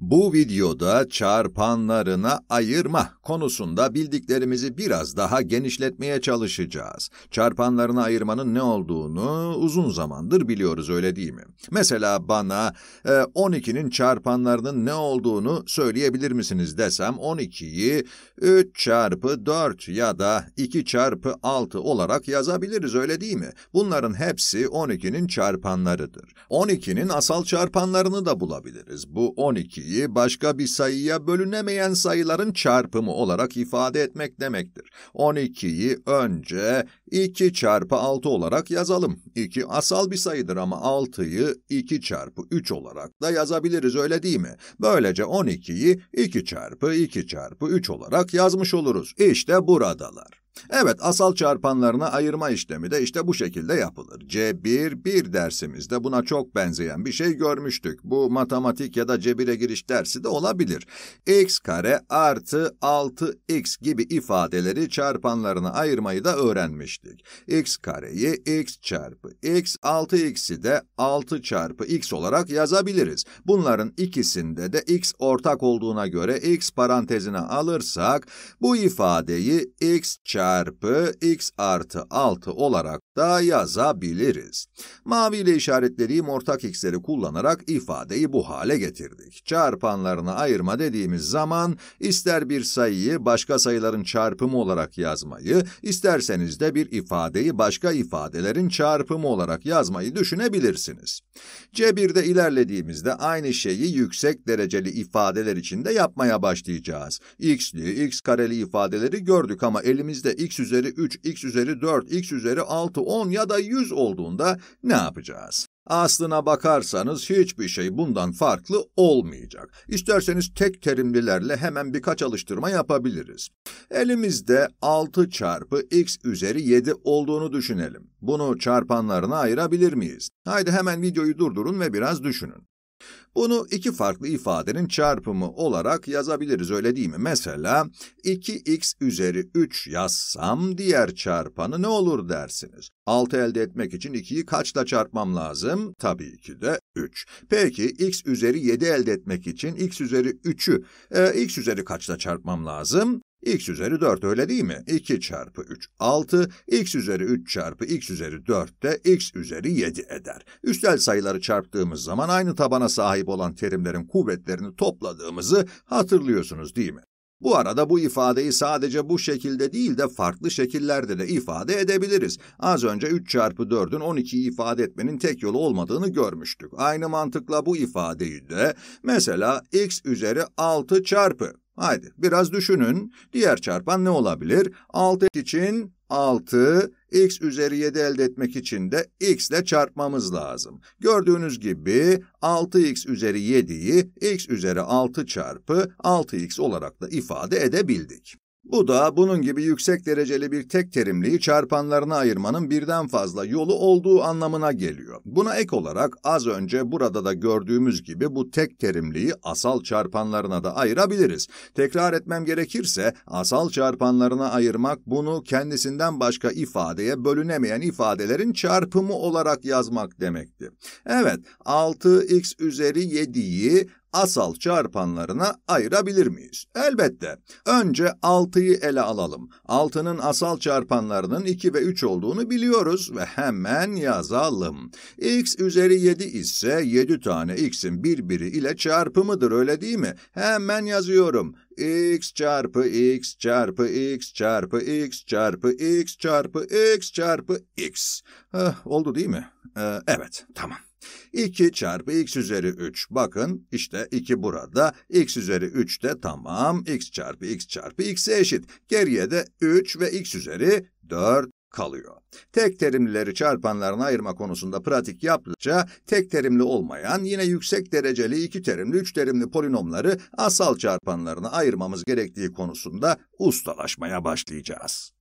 Bu videoda çarpanlarına ayırma konusunda bildiklerimizi biraz daha genişletmeye çalışacağız. Çarpanlarına ayırmanın ne olduğunu uzun zamandır biliyoruz öyle değil mi? Mesela bana e, 12'nin çarpanlarının ne olduğunu söyleyebilir misiniz desem 12'yi 3 çarpı 4 ya da 2 çarpı 6 olarak yazabiliriz öyle değil mi? Bunların hepsi 12'nin çarpanlarıdır. 12'nin asal çarpanlarını da bulabiliriz. Bu 12 sayıyı başka bir sayıya bölünemeyen sayıların çarpımı olarak ifade etmek demektir. 12'yi önce 2 çarpı 6 olarak yazalım. 2 asal bir sayıdır ama 6'yı 2 çarpı 3 olarak da yazabiliriz öyle değil mi? Böylece 12'yi 2 çarpı 2 çarpı 3 olarak yazmış oluruz. İşte buradalar. Evet, asal çarpanlarına ayırma işlemi de işte bu şekilde yapılır. C1, 1 dersimizde buna çok benzeyen bir şey görmüştük. Bu matematik ya da cebire giriş dersi de olabilir. x kare artı 6x gibi ifadeleri çarpanlarına ayırmayı da öğrenmiştik. x kareyi x çarpı x, 6x'i de 6 çarpı x olarak yazabiliriz. Bunların ikisinde de x ortak olduğuna göre x parantezine alırsak, bu ifadeyi x çarpı çarpı x artı 6 olarak da yazabiliriz. Maviyle işaretlediğim ortak x'leri kullanarak ifadeyi bu hale getirdik. Çarpanlarını ayırma dediğimiz zaman ister bir sayıyı başka sayıların çarpımı olarak yazmayı, isterseniz de bir ifadeyi başka ifadelerin çarpımı olarak yazmayı düşünebilirsiniz. C1'de ilerlediğimizde aynı şeyi yüksek dereceli ifadeler için de yapmaya başlayacağız. x'li, x kareli ifadeleri gördük ama elimizde işte x üzeri 3, x üzeri 4, x üzeri 6, 10 ya da 100 olduğunda ne yapacağız? Aslına bakarsanız hiçbir şey bundan farklı olmayacak. İsterseniz tek terimlilerle hemen birkaç alıştırma yapabiliriz. Elimizde 6 çarpı x üzeri 7 olduğunu düşünelim. Bunu çarpanlarına ayırabilir miyiz? Haydi hemen videoyu durdurun ve biraz düşünün. Bunu iki farklı ifadenin çarpımı olarak yazabiliriz öyle değil mi? Mesela 2x üzeri 3 yazsam diğer çarpanı ne olur dersiniz? 6 elde etmek için 2'yi kaçla çarpmam lazım? Tabii ki de 3. Peki x üzeri 7 elde etmek için x üzeri 3'ü e, x üzeri kaçla çarpmam lazım? x üzeri 4 öyle değil mi? 2 çarpı 3 6, x üzeri 3 çarpı x üzeri 4 de x üzeri 7 eder. Üstel sayıları çarptığımız zaman aynı tabana sahip olan terimlerin kuvvetlerini topladığımızı hatırlıyorsunuz değil mi? Bu arada bu ifadeyi sadece bu şekilde değil de farklı şekillerde de ifade edebiliriz. Az önce 3 çarpı 4'ün 12'yi ifade etmenin tek yolu olmadığını görmüştük. Aynı mantıkla bu ifadeyi de mesela x üzeri 6 çarpı Haydi biraz düşünün. Diğer çarpan ne olabilir? 6 için 6, x üzeri 7 elde etmek için de x ile çarpmamız lazım. Gördüğünüz gibi 6x üzeri 7'yi x üzeri 6 çarpı 6x olarak da ifade edebildik. Bu da bunun gibi yüksek dereceli bir tek terimliği çarpanlarına ayırmanın birden fazla yolu olduğu anlamına geliyor. Buna ek olarak az önce burada da gördüğümüz gibi bu tek terimliği asal çarpanlarına da ayırabiliriz. Tekrar etmem gerekirse asal çarpanlarına ayırmak bunu kendisinden başka ifadeye bölünemeyen ifadelerin çarpımı olarak yazmak demekti. Evet 6x üzeri 7'yi asal çarpanlarına ayırabilir miyiz? Elbette. Önce 6'yı ele alalım. 6'nın asal çarpanlarının 2 ve 3 olduğunu biliyoruz ve hemen yazalım. x üzeri 7 ise 7 tane x'in birbiri ile çarpımıdır öyle değil mi? Hemen yazıyorum x çarpı x çarpı x çarpı x çarpı x çarpı x çarpı x. Eh, oldu değil mi? Ee, evet, tamam. 2 çarpı x üzeri 3. Bakın işte 2 burada, x üzeri 3 de tamam. x çarpı x çarpı x'e eşit. Geriye de 3 ve x üzeri 4 kalıyor. Tek terimlileri çarpanlarına ayırma konusunda pratik yaptıkça tek terimli olmayan yine yüksek dereceli iki terimli üç terimli polinomları asal çarpanlarına ayırmamız gerektiği konusunda ustalaşmaya başlayacağız.